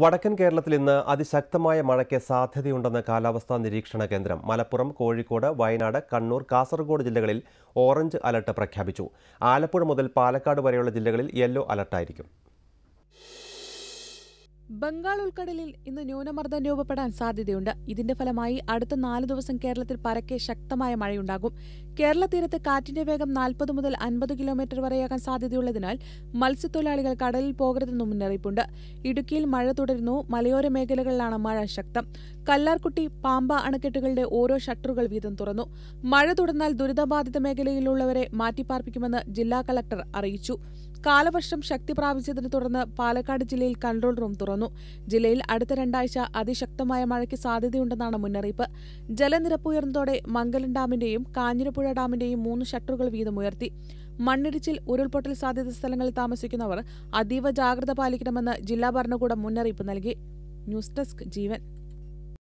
വടക്കൻ കേരളത്തിൽ ഇന്ന് അതിശക്തമായ മഴയ്ക്ക് സാധ്യതയുണ്ടെന്ന് കാലാവസ്ഥാ നിരീക്ഷണ കേന്ദ്രം മലപ്പുറം കോഴിക്കോട് വയനാട് കണ്ണൂർ കാസർഗോഡ് ജില്ലകളിൽ ഓറഞ്ച് അലർട്ട് പ്രഖ്യാപിച്ചു ആലപ്പുഴ മുതൽ പാലക്കാട് വരെയുള്ള ജില്ലകളിൽ യെല്ലോ അലർട്ടായിരിക്കും ബംഗാൾ ഉൾക്കടലിൽ ഇന്ന് ന്യൂനമർദ്ദം രൂപപ്പെടാൻ സാധ്യതയുണ്ട് ഇതിന്റെ ഫലമായി അടുത്ത നാല് ദിവസം കേരളത്തിൽ പരക്കെ ശക്തമായ മഴയുണ്ടാകും കേരള തീരത്ത് കാറ്റിന്റെ വേഗം നാൽപ്പത് മുതൽ അൻപത് കിലോമീറ്റർ വരെയാകാൻ സാധ്യതയുള്ളതിനാൽ മത്സ്യത്തൊഴിലാളികൾ കടലിൽ പോകരുതെന്നും മുന്നറിയിപ്പുണ്ട് ഇടുക്കിയിൽ മഴ തുടരുന്നു മലയോര മേഖലകളിലാണ് മഴ ശക്തം കല്ലാർകുട്ടി പാമ്പ അണക്കെട്ടുകളുടെ ഓരോ ഷട്ടറുകൾ വീതം തുറന്നു മഴ തുടർന്നാൽ ദുരിതബാധിത മേഖലയിലുള്ളവരെ മാറ്റിപ്പാർപ്പിക്കുമെന്ന് ജില്ലാ കളക്ടർ അറിയിച്ചു കാലവർഷം ശക്തി പ്രാപിച്ചതിനെ തുടർന്ന് പാലക്കാട് ജില്ലയിൽ കൺട്രോൾ റൂം തുറന്നു ജില്ലയിൽ അടുത്ത രണ്ടാഴ്ച അതിശക്തമായ മഴയ്ക്ക് സാധ്യതയുണ്ടെന്നാണ് മുന്നറിയിപ്പ് ജലനിരപ്പ് ഉയർന്നതോടെ മംഗലം ഡാമിന്റെയും കാഞ്ഞിരപ്പുഴ ഡാമിന്റെയും മൂന്ന് ഷട്ടറുകൾ വീതം ഉയർത്തി മണ്ണിടിച്ചിൽ ഉരുൾപൊട്ടൽ സാധ്യത സ്ഥലങ്ങളിൽ താമസിക്കുന്നവർ അതീവ ജാഗ്രത പാലിക്കണമെന്ന് ജില്ലാ ഭരണകൂടം മുന്നറിയിപ്പ് നൽകി ന്യൂസ് ഡെസ്ക് ജീവൻ